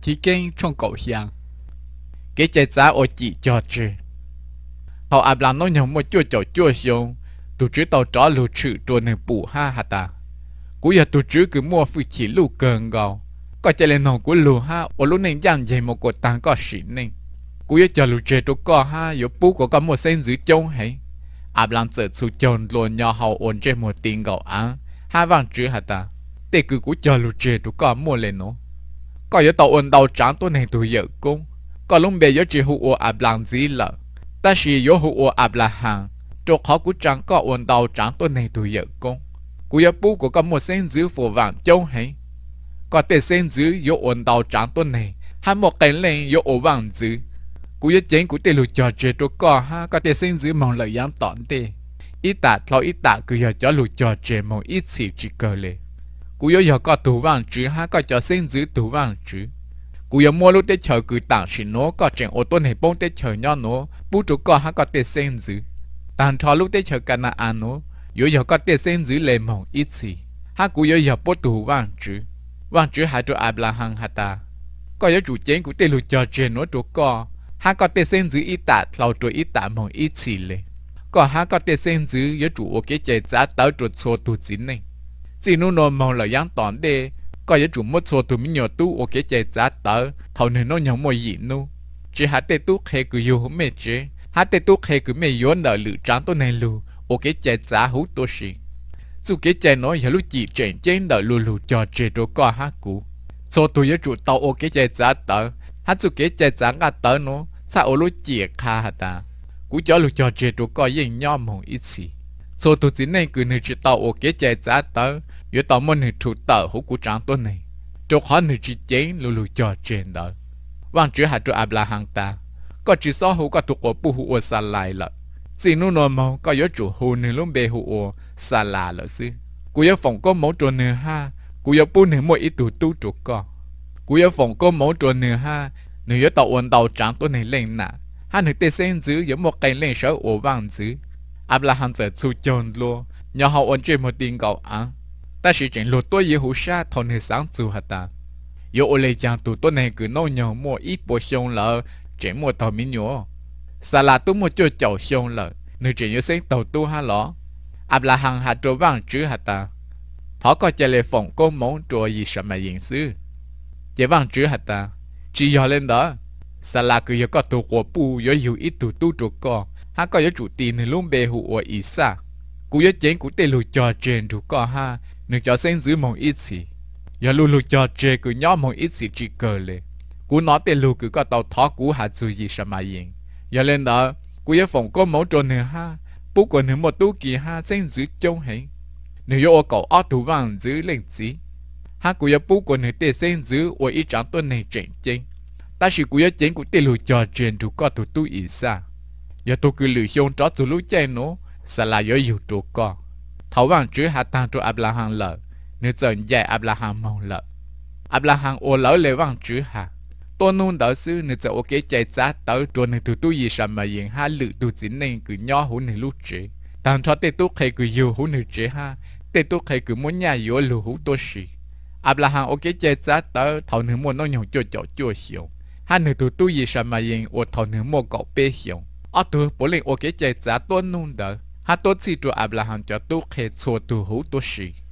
chỉ kinh trong cổ hàng cái chế giá ở chị cho chứ họ áp làm nó nhau một chua chó chua xuống tụ chứ tàu chó lưu chữ đồ nền bù ha hà ta cú giờ tụ chứ cứ mua phụ chỉ lưu cường gào có chạy lên nòng của lưu ha ở lù nền dàn dây một cột tàng có xỉ nền cú giờ chờ lưu chế tụ co ha yếu bú của có một sen dưới chông hay áp làm sợ sụ chồn luôn nhỏ hậu ổn trên một tiếng gạo á ha vàng chứ hà ta để cứ cú chờ lưu chế tụ co mua lên nó có yếu tàu ôn tàu trắng tôi này tôi giờ cũng có lúc bây giờ chỉ hữu áp làm gì là ta chỉ yếu hữu áp là hàng chỗ khó của trắng có ôn tàu trắng tôi này tôi giờ cũng Cú yếu bù của có một sen dữ phổ vàng châu hay có thể sen dữ yếu ôn tàu trắng tôi này hay một cái lên yếu ổ vàng dữ, cú yếu chén cú tê lù cho chế tôi có ha có thể sen dữ mong lời dám tỏn tê ít tạ thôi ít tạ cứ giờ cho lù cho chế mong ít xì chỉ cờ lệ cú yếu giờ có tủ vàng chứ ha có cho xin giữ tủ vang chứ cú yếu mua lúc tết chờ cứ tặng xin nó có chuyện ô tô này bông tết chờ nhau nó bút chú có ha có tết xin giữ tàn cho lúc tết chờ cả na ăn nó yếu giờ có tết xin giữ lề mỏng ít gì ha cú yếu giờ bút tủ vang chứ vang chứ hai chỗ ai là hàng hà ta có yếu chủ chính của tết lụt chờ chuyện nó chỗ có ha có tết xin giữ ít tạ thầu chỗ ít tạ mỏng ít gì lệ có ha có tết xin giữ yếu chủ ô kế chạy giá tao chỗ số tụ chính này chỉ nu nó mong là giang tòn đê có giá chủ mất số tu mình nhờ tu ở cái chạy giá tớ thầu nên nó nhắm mọi gì nu chỉ hát tê tu khê cứ yêu mẹ chế hát tê tu khê cứ mẹ yêu nợ lự trắng tu này lu ở cái giá hú tôi xì dù cái chạy nói giờ lúc chị chạy trên nợ lù lù cho chế đồ co hát cũ số tu giá chủ tàu ở cái giá tớ hát dù cái chạy giá ngã tờ nó sao ở lúc chị khá hả ta cú cho lù cho chế đồ co yên nhau mong ít xì số tụ chính này cứ nửa chỉ tàu ô kia chạy ra tớ yếu tàu môn nửa chủ tờ hữu của trang tuần này chỗ khó nửa chỉ chén lù lù cho trên đó vang chữ hạt cho áp là hàng ta có chỉ so hữu có thuộc của bù hữu ô xa lại lợ chỉ nu nồi màu có yếu chủ hữu nửa lúc bê hữu ô xa là lợ sư cú yếu phòng có mẫu chỗ nửa ha cú yếu bù nửa mỗi ít tụ tu chỗ co cú yếu phòng có mẫu chỗ nửa ha nửa yếu tàu ồn tàu trang tuần này lên nà hai nửa tê sen giữ yếu một cây lên sở ô vang giữ áp là hàng giờ su chồn luôn nhờ họ ổn chơi một tiền cậu à ta chỉ chuyện lột tôi yêu hữu sa thon hệ sáng su hả ta yo ô lê chàng tụ tôi này cứ nô nhờ mua ít bộ xong lợ chuyện mua tàu mi nhúa xà là tôi mua cho chậu xong lợ nữ chuyện yêu sinh tàu tu hả lọ áp là hàng hạt trâu vang chứ hả ta thọ có chơi lệ phòng cô món trò gì sao mà diện sư chế vang chứ hả ta chỉ giờ lên đó xà là cứ yêu có tụ của pu yo yêu ít tụ tu trụ co ha có yếu chủ tì nên luôn bề hụ ở ý xa cú yếu chén cú tê lù cho trên đủ có ha nên cho sen dưới mong ít gì giờ lù lù cho chê cứ nhó mong ít gì chỉ cờ lệ cú nó tê lù cứ có tàu thó cú hạt dù gì sao mà yên giờ lên đó cú yếu phòng có máu trôn nữa ha bố quần nữ một tu kỳ ha sen dưới trông hình nữ yếu cậu ót thú vàng dưới lên gì ha cú yếu bố quần nữ tê sen dưới ở ít trắng tuần này chỉnh chỉnh ta chỉ cú yếu chén cú tê lù cho trên đủ có thủ tu ý xa giờ tôi cứ lựa chọn cho từ lúc chơi nó sẽ là do dù trụ co thấu bằng chữ hạ tăng cho Abraham lợ nếu giờ dạy Abraham mong lợ Abraham ô lỡ lấy bằng chú hạ tôi nôn đỡ sư nếu giờ ok chạy giá tới rồi nếu tụi tôi gì sao mà yên ha lựa tụi chính nên cứ nhỏ hủ nếu lúc chế tăng cho tê tôi khai cứ yêu hủ nếu chế ha tê tôi khai cứ muốn nhà yêu lù hủ tôi xì Abraham ok chạy giá tới thầu nếu muốn nó nhổ cho cho chưa hiểu ha nếu tụi tôi gì sao mà yên ô thầu nếu muốn cậu bế hiểu អត់ទោះប៉ូលីងអូគេចេះចាតូននោះដល់ហាតូស៊ីទូអាប់ឡាហានចាតូខេឈូទូហូទូស៊ី